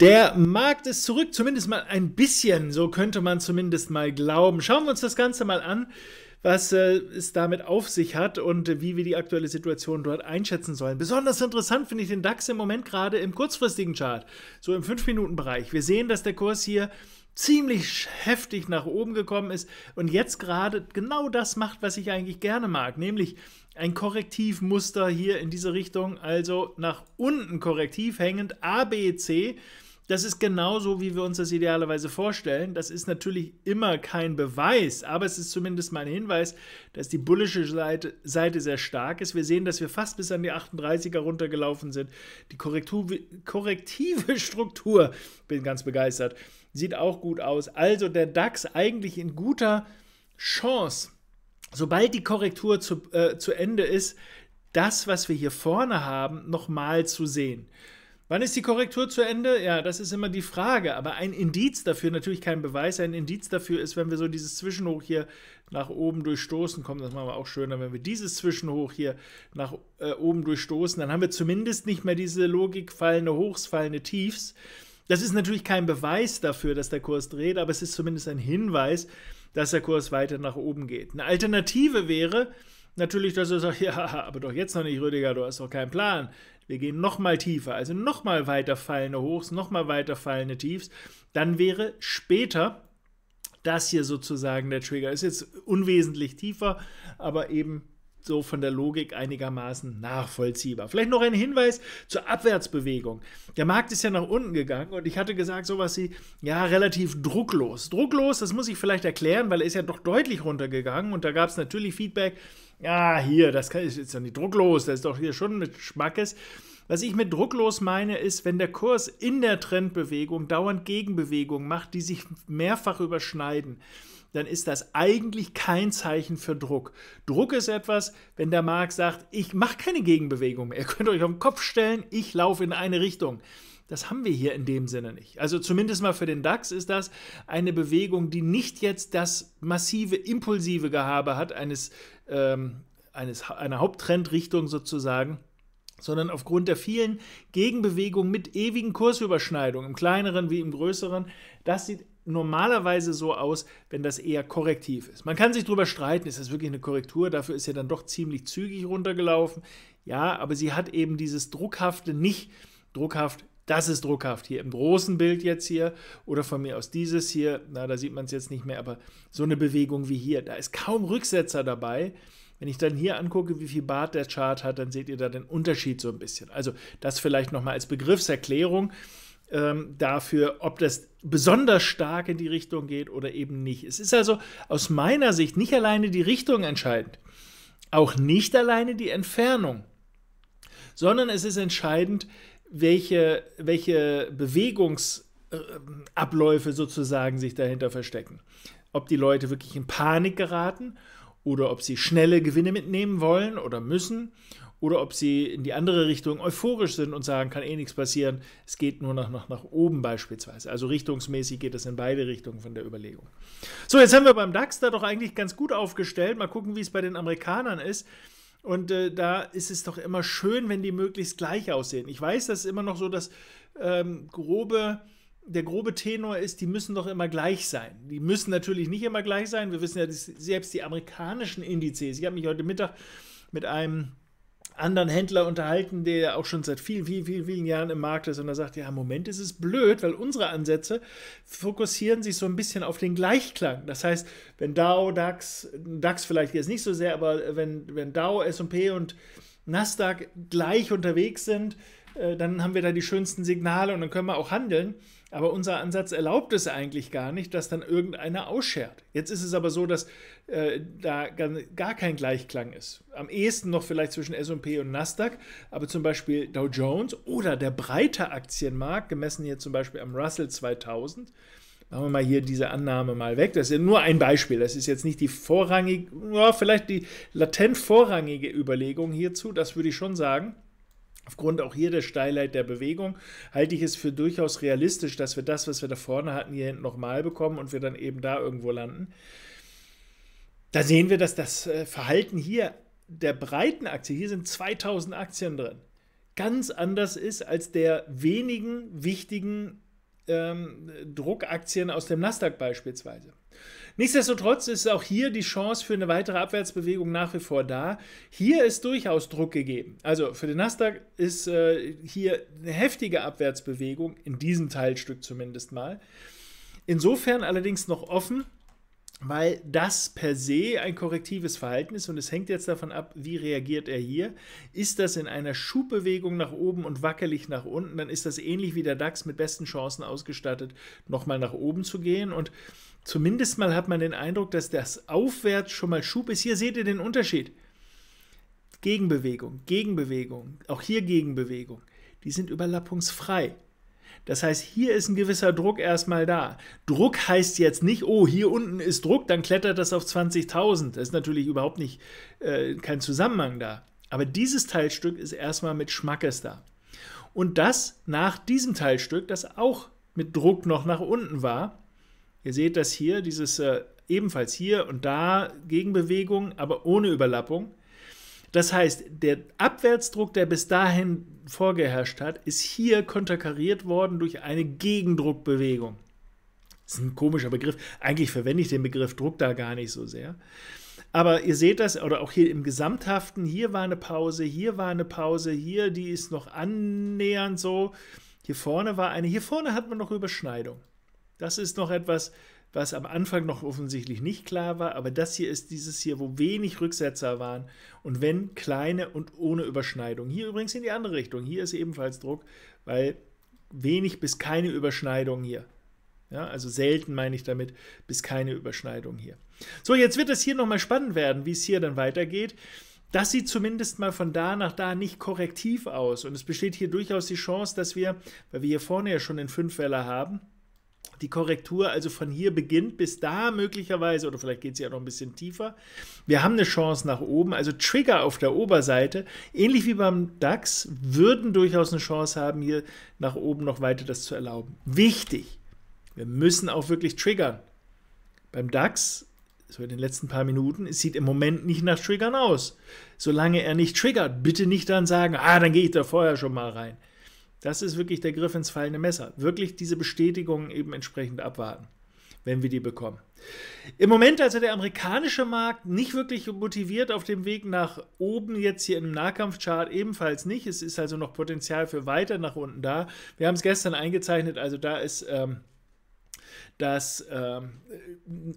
Der Markt ist zurück, zumindest mal ein bisschen, so könnte man zumindest mal glauben. Schauen wir uns das Ganze mal an, was äh, es damit auf sich hat und äh, wie wir die aktuelle Situation dort einschätzen sollen. Besonders interessant finde ich den DAX im Moment gerade im kurzfristigen Chart, so im 5-Minuten-Bereich. Wir sehen, dass der Kurs hier ziemlich heftig nach oben gekommen ist und jetzt gerade genau das macht, was ich eigentlich gerne mag, nämlich ein Korrektivmuster hier in diese Richtung, also nach unten korrektiv hängend ABC. Das ist genauso, wie wir uns das idealerweise vorstellen. Das ist natürlich immer kein Beweis, aber es ist zumindest mal ein Hinweis, dass die bullische Seite, Seite sehr stark ist. Wir sehen, dass wir fast bis an die 38er runtergelaufen sind. Die Korrektive, korrektive Struktur, bin ganz begeistert, sieht auch gut aus. Also der DAX eigentlich in guter Chance. Sobald die Korrektur zu, äh, zu Ende ist, das, was wir hier vorne haben, nochmal zu sehen. Wann ist die Korrektur zu Ende? Ja, das ist immer die Frage. Aber ein Indiz dafür, natürlich kein Beweis, ein Indiz dafür ist, wenn wir so dieses Zwischenhoch hier nach oben durchstoßen, kommen, das machen wir auch schöner, wenn wir dieses Zwischenhoch hier nach äh, oben durchstoßen, dann haben wir zumindest nicht mehr diese Logik fallende Hochs, fallende Tiefs. Das ist natürlich kein Beweis dafür, dass der Kurs dreht, aber es ist zumindest ein Hinweis, dass der Kurs weiter nach oben geht. Eine Alternative wäre, natürlich, dass du sagst, ja, aber doch jetzt noch nicht, Rüdiger, du hast doch keinen Plan wir gehen nochmal tiefer, also nochmal weiter fallende Hochs, nochmal weiter fallende Tiefs, dann wäre später das hier sozusagen der Trigger. Ist jetzt unwesentlich tiefer, aber eben so von der Logik einigermaßen nachvollziehbar. Vielleicht noch ein Hinweis zur Abwärtsbewegung. Der Markt ist ja nach unten gegangen und ich hatte gesagt, sowas wie, ja, relativ drucklos. Drucklos, das muss ich vielleicht erklären, weil er ist ja doch deutlich runtergegangen und da gab es natürlich Feedback, ja, hier, das ist jetzt doch nicht drucklos, das ist doch hier schon mit Schmackes. Was ich mit drucklos meine, ist, wenn der Kurs in der Trendbewegung dauernd Gegenbewegungen macht, die sich mehrfach überschneiden dann ist das eigentlich kein Zeichen für Druck. Druck ist etwas, wenn der Markt sagt, ich mache keine Gegenbewegung mehr. Ihr könnt euch auf den Kopf stellen, ich laufe in eine Richtung. Das haben wir hier in dem Sinne nicht. Also zumindest mal für den DAX ist das eine Bewegung, die nicht jetzt das massive, impulsive Gehabe hat eines, ähm, eines einer Haupttrendrichtung sozusagen, sondern aufgrund der vielen Gegenbewegungen mit ewigen Kursüberschneidungen, im kleineren wie im größeren, das sieht normalerweise so aus, wenn das eher korrektiv ist. Man kann sich darüber streiten, ist das wirklich eine Korrektur? Dafür ist ja dann doch ziemlich zügig runtergelaufen. Ja, aber sie hat eben dieses Druckhafte nicht. Druckhaft, das ist druckhaft hier im großen Bild jetzt hier oder von mir aus dieses hier. Na, da sieht man es jetzt nicht mehr, aber so eine Bewegung wie hier, da ist kaum Rücksetzer dabei. Wenn ich dann hier angucke, wie viel Bart der Chart hat, dann seht ihr da den Unterschied so ein bisschen. Also das vielleicht nochmal als Begriffserklärung ähm, dafür, ob das besonders stark in die Richtung geht oder eben nicht. Es ist also aus meiner Sicht nicht alleine die Richtung entscheidend, auch nicht alleine die Entfernung, sondern es ist entscheidend, welche, welche Bewegungsabläufe sozusagen sich dahinter verstecken. Ob die Leute wirklich in Panik geraten oder ob sie schnelle Gewinne mitnehmen wollen oder müssen oder ob sie in die andere Richtung euphorisch sind und sagen, kann eh nichts passieren, es geht nur noch nach, nach oben beispielsweise. Also richtungsmäßig geht es in beide Richtungen von der Überlegung. So, jetzt haben wir beim DAX da doch eigentlich ganz gut aufgestellt. Mal gucken, wie es bei den Amerikanern ist. Und äh, da ist es doch immer schön, wenn die möglichst gleich aussehen. Ich weiß, das ist immer noch so das ähm, grobe der grobe Tenor ist, die müssen doch immer gleich sein. Die müssen natürlich nicht immer gleich sein. Wir wissen ja, selbst die amerikanischen Indizes. Ich habe mich heute Mittag mit einem anderen Händler unterhalten, der ja auch schon seit vielen, vielen, vielen, vielen Jahren im Markt ist und er sagt, ja, im Moment ist es blöd, weil unsere Ansätze fokussieren sich so ein bisschen auf den Gleichklang. Das heißt, wenn DAO, DAX, DAX vielleicht jetzt nicht so sehr, aber wenn, wenn DAO, S&P und Nasdaq gleich unterwegs sind, äh, dann haben wir da die schönsten Signale und dann können wir auch handeln. Aber unser Ansatz erlaubt es eigentlich gar nicht, dass dann irgendeiner ausschert. Jetzt ist es aber so, dass äh, da gar kein Gleichklang ist. Am ehesten noch vielleicht zwischen SP und Nasdaq, aber zum Beispiel Dow Jones oder der breite Aktienmarkt, gemessen hier zum Beispiel am Russell 2000, machen wir mal hier diese Annahme mal weg. Das ist ja nur ein Beispiel. Das ist jetzt nicht die vorrangige, ja, vielleicht die latent vorrangige Überlegung hierzu. Das würde ich schon sagen. Aufgrund auch hier der Steilheit der Bewegung halte ich es für durchaus realistisch, dass wir das, was wir da vorne hatten, hier hinten nochmal bekommen und wir dann eben da irgendwo landen. Da sehen wir, dass das äh, Verhalten hier der breiten Aktie, hier sind 2000 Aktien drin, ganz anders ist als der wenigen wichtigen ähm, Druckaktien aus dem Nasdaq beispielsweise. Nichtsdestotrotz ist auch hier die Chance für eine weitere Abwärtsbewegung nach wie vor da. Hier ist durchaus Druck gegeben. Also für den Nasdaq ist äh, hier eine heftige Abwärtsbewegung, in diesem Teilstück zumindest mal. Insofern allerdings noch offen, weil das per se ein korrektives Verhalten ist und es hängt jetzt davon ab, wie reagiert er hier. Ist das in einer Schubbewegung nach oben und wackelig nach unten, dann ist das ähnlich wie der DAX mit besten Chancen ausgestattet, nochmal nach oben zu gehen und zumindest mal hat man den Eindruck, dass das aufwärts schon mal Schub ist. Hier seht ihr den Unterschied. Gegenbewegung, Gegenbewegung, auch hier Gegenbewegung. Die sind überlappungsfrei. Das heißt, hier ist ein gewisser Druck erstmal da. Druck heißt jetzt nicht, oh, hier unten ist Druck, dann klettert das auf 20.000. Das ist natürlich überhaupt nicht äh, kein Zusammenhang da. Aber dieses Teilstück ist erstmal mit Schmackes da. Und das nach diesem Teilstück, das auch mit Druck noch nach unten war. Ihr seht das hier, dieses äh, ebenfalls hier und da Gegenbewegung, aber ohne Überlappung. Das heißt, der Abwärtsdruck, der bis dahin vorgeherrscht hat, ist hier konterkariert worden durch eine Gegendruckbewegung. Das ist ein komischer Begriff. Eigentlich verwende ich den Begriff Druck da gar nicht so sehr. Aber ihr seht das, oder auch hier im Gesamthaften, hier war eine Pause, hier war eine Pause, hier, die ist noch annähernd so. Hier vorne war eine, hier vorne hat man noch Überschneidung. Das ist noch etwas, was am Anfang noch offensichtlich nicht klar war, aber das hier ist dieses hier, wo wenig Rücksetzer waren und wenn kleine und ohne Überschneidung. Hier übrigens in die andere Richtung, hier ist ebenfalls Druck, weil wenig bis keine Überschneidung hier. Ja, also selten meine ich damit, bis keine Überschneidung hier. So, jetzt wird es hier nochmal spannend werden, wie es hier dann weitergeht. Das sieht zumindest mal von da nach da nicht korrektiv aus. Und es besteht hier durchaus die Chance, dass wir, weil wir hier vorne ja schon den Fünfweller haben, die Korrektur also von hier beginnt bis da möglicherweise, oder vielleicht geht sie ja noch ein bisschen tiefer. Wir haben eine Chance nach oben, also Trigger auf der Oberseite, ähnlich wie beim DAX, würden durchaus eine Chance haben, hier nach oben noch weiter das zu erlauben. Wichtig, wir müssen auch wirklich triggern. Beim DAX, so in den letzten paar Minuten, es sieht im Moment nicht nach Triggern aus. Solange er nicht triggert, bitte nicht dann sagen, ah, dann gehe ich da vorher schon mal rein. Das ist wirklich der Griff ins fallende Messer. Wirklich diese Bestätigung eben entsprechend abwarten, wenn wir die bekommen. Im Moment also der amerikanische Markt nicht wirklich motiviert auf dem Weg nach oben, jetzt hier im Nahkampfchart ebenfalls nicht. Es ist also noch Potenzial für weiter nach unten da. Wir haben es gestern eingezeichnet, also da ist. Ähm, dass ähm,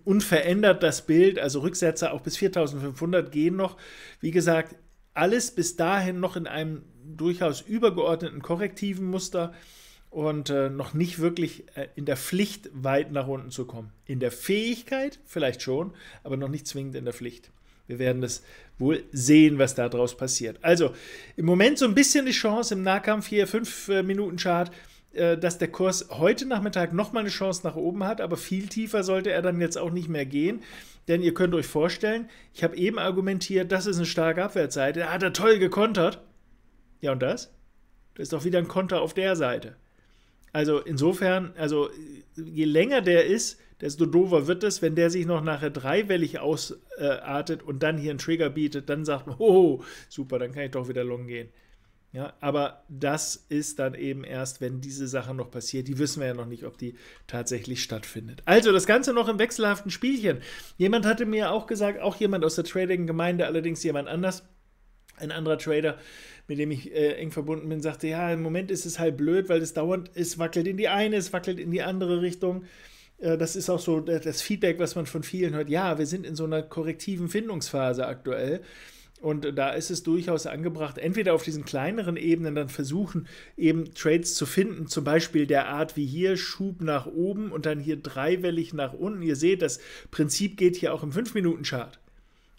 unverändert das Bild, also Rücksätze auch bis 4500 gehen noch. Wie gesagt, alles bis dahin noch in einem durchaus übergeordneten korrektiven Muster und äh, noch nicht wirklich äh, in der Pflicht weit nach unten zu kommen. In der Fähigkeit vielleicht schon, aber noch nicht zwingend in der Pflicht. Wir werden das wohl sehen, was da draus passiert. Also im Moment so ein bisschen die Chance im Nahkampf hier, 5-Minuten-Chart. Äh, äh, dass der Kurs heute Nachmittag nochmal eine Chance nach oben hat, aber viel tiefer sollte er dann jetzt auch nicht mehr gehen. Denn ihr könnt euch vorstellen, ich habe eben argumentiert, das ist eine starke Abwärtsseite. Da hat er toll gekontert. Ja, und das? Das ist doch wieder ein Konter auf der Seite. Also insofern, also äh, je länger der ist, desto dover wird es, wenn der sich noch nachher dreiwellig ausartet äh, und dann hier einen Trigger bietet, dann sagt man, oh, super, dann kann ich doch wieder long gehen. Ja, aber das ist dann eben erst, wenn diese Sache noch passiert. Die wissen wir ja noch nicht, ob die tatsächlich stattfindet. Also das Ganze noch im wechselhaften Spielchen. Jemand hatte mir auch gesagt, auch jemand aus der Trading-Gemeinde, allerdings jemand anders, ein anderer Trader, mit dem ich äh, eng verbunden bin, sagte, ja, im Moment ist es halt blöd, weil es dauernd, es wackelt in die eine, es wackelt in die andere Richtung äh, das ist auch so das Feedback, was man von vielen hört. Ja, wir sind in so einer korrektiven Findungsphase aktuell. Und da ist es durchaus angebracht, entweder auf diesen kleineren Ebenen dann versuchen, eben Trades zu finden, zum Beispiel der Art wie hier Schub nach oben und dann hier dreiwellig nach unten. Ihr seht, das Prinzip geht hier auch im 5-Minuten-Chart.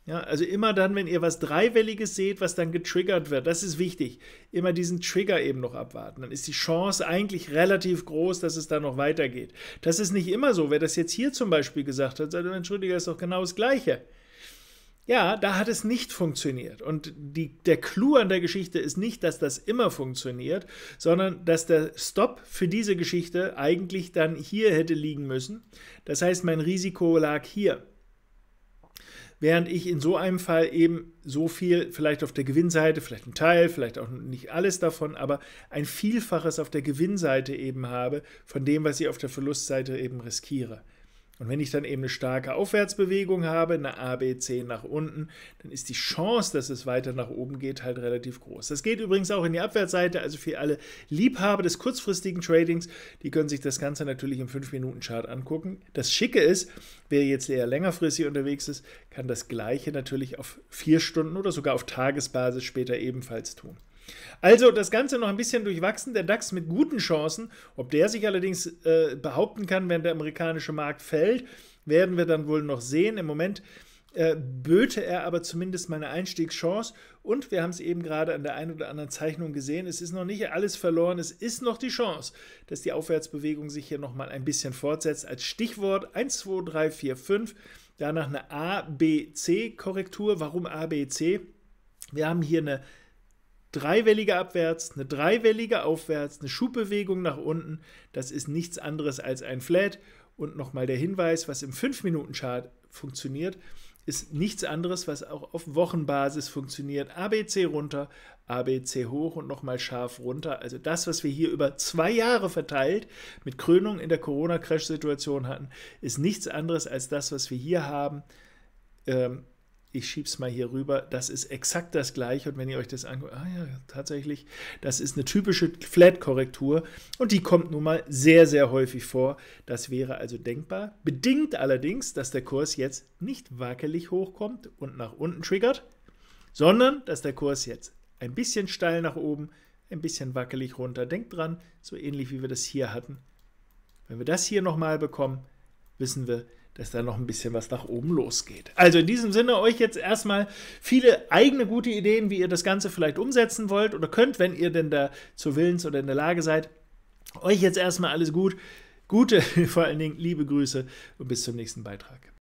Ja, also immer dann, wenn ihr was Dreiwelliges seht, was dann getriggert wird, das ist wichtig, immer diesen Trigger eben noch abwarten. Dann ist die Chance eigentlich relativ groß, dass es da noch weitergeht. Das ist nicht immer so. Wer das jetzt hier zum Beispiel gesagt hat, sagt, entschuldige, ist doch genau das Gleiche. Ja, da hat es nicht funktioniert. Und die, der Clou an der Geschichte ist nicht, dass das immer funktioniert, sondern dass der Stop für diese Geschichte eigentlich dann hier hätte liegen müssen. Das heißt, mein Risiko lag hier. Während ich in so einem Fall eben so viel, vielleicht auf der Gewinnseite, vielleicht ein Teil, vielleicht auch nicht alles davon, aber ein Vielfaches auf der Gewinnseite eben habe von dem, was ich auf der Verlustseite eben riskiere. Und wenn ich dann eben eine starke Aufwärtsbewegung habe, eine ABC nach unten, dann ist die Chance, dass es weiter nach oben geht, halt relativ groß. Das geht übrigens auch in die Abwärtsseite, also für alle Liebhaber des kurzfristigen Tradings, die können sich das Ganze natürlich im 5-Minuten-Chart angucken. Das Schicke ist, wer jetzt eher längerfristig unterwegs ist, kann das Gleiche natürlich auf 4 Stunden oder sogar auf Tagesbasis später ebenfalls tun. Also das Ganze noch ein bisschen durchwachsen, der DAX mit guten Chancen. Ob der sich allerdings äh, behaupten kann, wenn der amerikanische Markt fällt, werden wir dann wohl noch sehen. Im Moment äh, böte er aber zumindest meine Einstiegschance. Und wir haben es eben gerade an der einen oder anderen Zeichnung gesehen. Es ist noch nicht alles verloren. Es ist noch die Chance, dass die Aufwärtsbewegung sich hier nochmal ein bisschen fortsetzt. Als Stichwort 1, 2, 3, 4, 5. Danach eine ABC-Korrektur. Warum ABC? Wir haben hier eine dreiwellige abwärts, eine dreiwellige aufwärts, eine Schubbewegung nach unten. Das ist nichts anderes als ein Flat. Und nochmal der Hinweis, was im 5-Minuten-Chart funktioniert, ist nichts anderes, was auch auf Wochenbasis funktioniert. ABC runter, ABC hoch und nochmal scharf runter. Also das, was wir hier über zwei Jahre verteilt mit Krönung in der Corona-Crash-Situation hatten, ist nichts anderes als das, was wir hier haben. Ähm, ich schieb's mal hier rüber, das ist exakt das gleiche. Und wenn ihr euch das anguckt, ah ja, tatsächlich, das ist eine typische Flat-Korrektur und die kommt nun mal sehr, sehr häufig vor. Das wäre also denkbar. Bedingt allerdings, dass der Kurs jetzt nicht wackelig hochkommt und nach unten triggert, sondern dass der Kurs jetzt ein bisschen steil nach oben, ein bisschen wackelig runter. Denkt dran, so ähnlich wie wir das hier hatten. Wenn wir das hier nochmal bekommen, wissen wir, dass da noch ein bisschen was nach oben losgeht. Also in diesem Sinne euch jetzt erstmal viele eigene gute Ideen, wie ihr das Ganze vielleicht umsetzen wollt oder könnt, wenn ihr denn da zu willens oder in der Lage seid. Euch jetzt erstmal alles gut. Gute, vor allen Dingen liebe Grüße und bis zum nächsten Beitrag.